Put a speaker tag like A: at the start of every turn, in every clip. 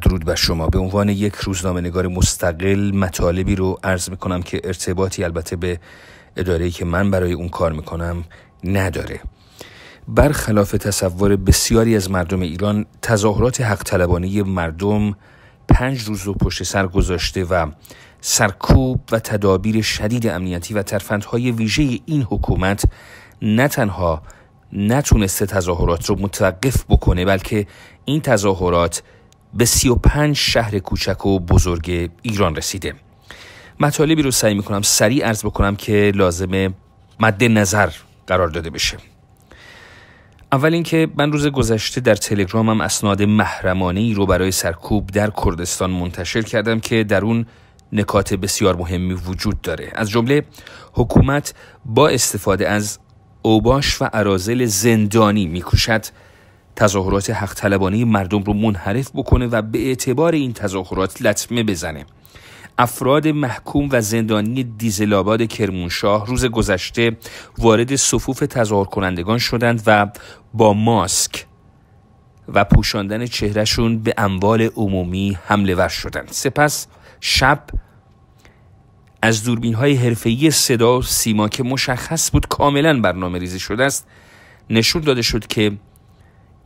A: درود بر شما به عنوان یک روزنامه نگار مستقل مطالبی رو عرض میکنم که ارتباطی البته به اداره که من برای اون کار میکنم نداره برخلاف تصور بسیاری از مردم ایران تظاهرات حق طلبانی مردم پنج روز رو پشت سر گذاشته و سرکوب و تدابیر شدید امنیتی و ترفندهای ویژه این حکومت نه تنها نتونسته تظاهرات رو متوقف بکنه بلکه این تظاهرات به پنج شهر کوچک و بزرگ ایران رسیده مطالبی رو سعی میکنم سریع عرض بکنم که لازم مد نظر قرار داده بشه اول اینکه من روز گذشته در تلگرامم اسناد محرمانه ای رو برای سرکوب در کردستان منتشر کردم که در اون نکات بسیار مهمی وجود داره از جمله حکومت با استفاده از اوباش و عرازل زندانی میکوشد تظاهرات حق طلبانه مردم رو منحرف بکنه و به اعتبار این تظاهرات لطمه بزنه افراد محکوم و زندانی دیزلآباد کرمونشاه روز گذشته وارد صفوف تظاهر کنندگان شدند و با ماسک و پوشاندن چهرهشون به اموال عمومی حمله ور شدند سپس شب از دوربین های حرفه‌ای صدا و سیما که مشخص بود کاملا برنامه ریزی شده است نشون داده شد که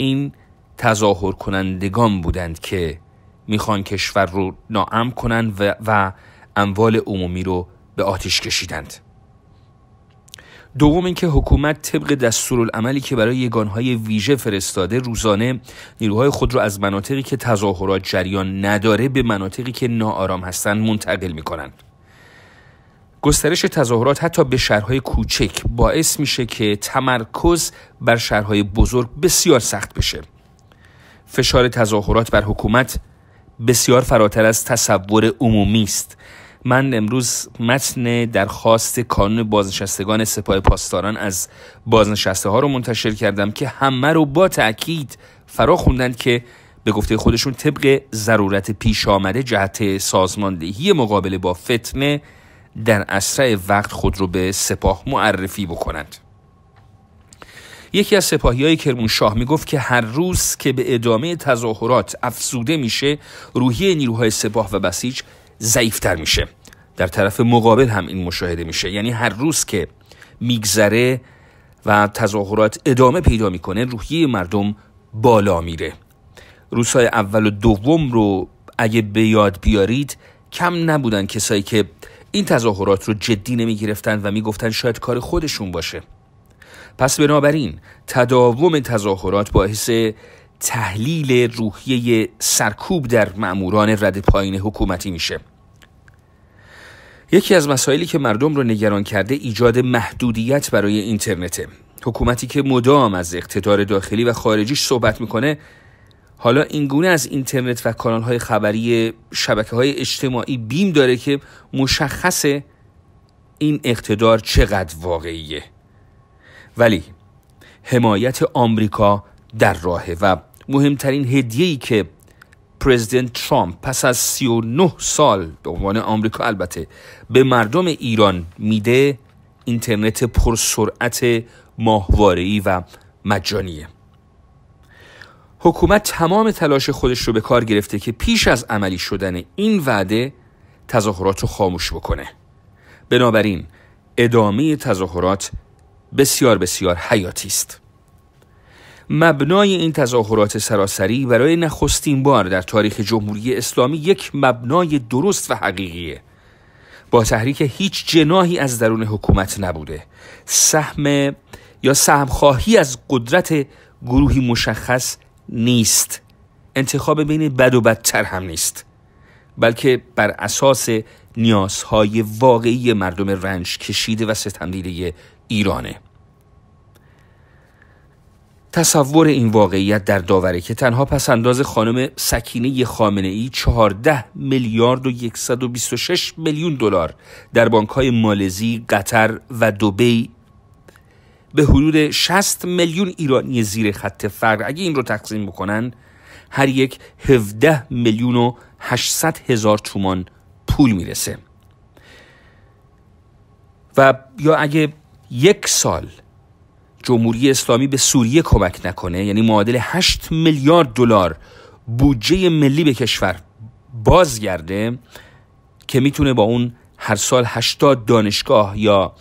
A: این تظاهر کنندگان بودند که میخوان کشور رو ناام کنند و, و اموال عمومی رو به آتش کشیدند دوم اینکه حکومت طبق دستورالعملی که برای یگانهای ویژه فرستاده روزانه نیروهای خود را از مناطقی که تظاهرات جریان نداره به مناطقی که ناآرام هستند منتقل میکنند گسترش تظاهرات حتی به شهرهای کوچک باعث میشه که تمرکز بر شهرهای بزرگ بسیار سخت بشه فشار تظاهرات بر حکومت بسیار فراتر از تصور عمومی است من امروز متن درخواست کانون بازنشستگان سپاه پاسداران از بازنشسته ها رو منتشر کردم که همه رو با تأکید فرا خوندند که به گفته خودشون طبق ضرورت پیش آمده جهت سازماندهی مقابله با فتنه در اسرع وقت خود رو به سپاه معرفی بکنند یکی از سپاهی های می میگفت که هر روز که به ادامه تظاهرات افزوده میشه روحیه نیروهای سپاه و بسیج ضعیفتر میشه در طرف مقابل هم این مشاهده میشه یعنی هر روز که میگذره و تظاهرات ادامه پیدا میکنه روحیه مردم بالا میره روزهای اول و دوم رو اگه به یاد بیارید کم نبودن کسایی که این تظاهرات رو جدی نمی گرفتن و می شاید کار خودشون باشه پس بنابراین تداوم تظاهرات باعث تحلیل روحیه سرکوب در معموران رد پایین حکومتی میشه یکی از مسائلی که مردم رو نگران کرده ایجاد محدودیت برای اینترنته حکومتی که مدام از اقتدار داخلی و خارجیش صحبت میکنه حالا اینگونه از اینترنت و کانال های خبری شبکه های اجتماعی بیم داره که مشخص این اقتدار چقدر واقعیه ولی حمایت آمریکا در راهه و مهمترین هدیه ای که پرزیدنت ترامپ پس از 39 سال به عنوان آمریکا البته به مردم ایران میده اینترنت پرسرعت ماهواره‌ای و مجانیه حکومت تمام تلاش خودش رو به کار گرفته که پیش از عملی شدن این وعده تظاهرات رو خاموش بکنه بنابراین ادامه تظاهرات بسیار بسیار حیاتی است مبنای این تظاهرات سراسری برای نخستین بار در تاریخ جمهوری اسلامی یک مبنای درست و حقیقیه با تحریک هیچ جناهی از درون حکومت نبوده سهم یا سهمخواهی از قدرت گروهی مشخص نیست انتخاب بین بد و بدتر هم نیست بلکه بر اساس نیازهای واقعی مردم رنج کشیده و ستمدیده ایرانه تصور این واقعیت در داوره که تنها پس انداز خانم سکینه خامنه ای 14 میلیارد و 126 میلیون دلار در بانک های مالزی، قطر و دبی به حدود 60 میلیون ایرانی زیر خط فقر اگه این رو تقسیم بکنن هر یک 17 میلیون و 800 هزار تومان پول میرسه و یا اگه یک سال جمهوری اسلامی به سوریه کمک نکنه یعنی معادل 8 میلیارد دلار بودجه ملی به کشور بازگرده که میتونه با اون هر سال 80 دانشگاه یا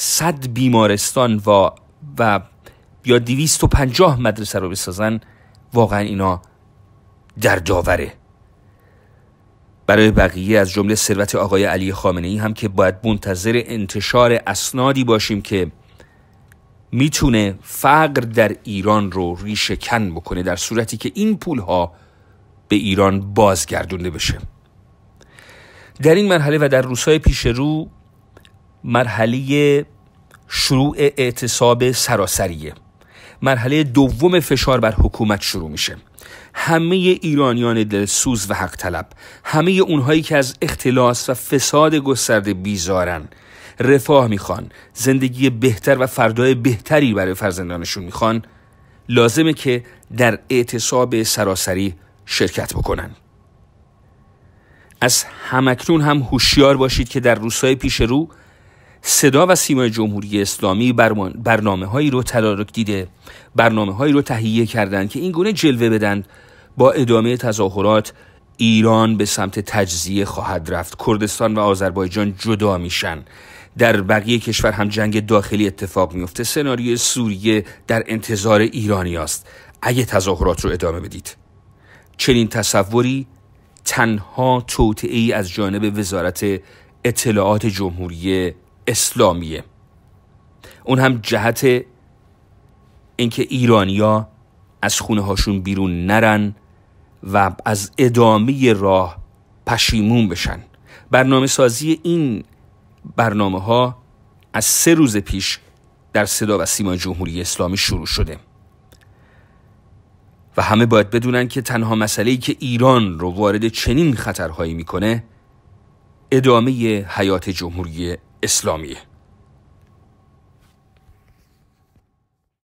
A: صد بیمارستان و و یا 250 مدرسه رو بسازن واقعا اینا در داوره برای بقیه از جمله ثروت آقای علی خامنه ای هم که باید منتظر انتشار اسنادی باشیم که میتونه فقر در ایران رو ریشه کن بکنه در صورتی که این پول ها به ایران بازگردونده بشه در این مرحله و در روزهای پیش رو مرحله شروع اعتصاب سراسریه مرحله دوم فشار بر حکومت شروع میشه همه ایرانیان دلسوز و حق طلب همه اونهایی که از اختلاس و فساد گسترده بیزارن رفاه میخوان زندگی بهتر و فردای بهتری برای فرزندانشون میخوان لازمه که در اعتصاب سراسری شرکت بکنن از همکنون هم هوشیار باشید که در روزهای پیش رو صدا و سیمای جمهوری اسلامی برنامه هایی رو تدارک دیده برنامه هایی رو تهیه کردند که این گونه جلوه بدن با ادامه تظاهرات ایران به سمت تجزیه خواهد رفت کردستان و آذربایجان جدا میشن در بقیه کشور هم جنگ داخلی اتفاق میفته سناریوی سوریه در انتظار ایرانی است اگه تظاهرات رو ادامه بدید چنین تصوری تنها توطعه ای از جانب وزارت اطلاعات جمهوری اسلامیه اون هم جهت اینکه ایرانیا از خونه هاشون بیرون نرن و از ادامه راه پشیمون بشن برنامه سازی این برنامه ها از سه روز پیش در صدا و سیما جمهوری اسلامی شروع شده و همه باید بدونن که تنها مسئله که ایران رو وارد چنین خطرهایی میکنه ادامه حیات جمهوری اسلامی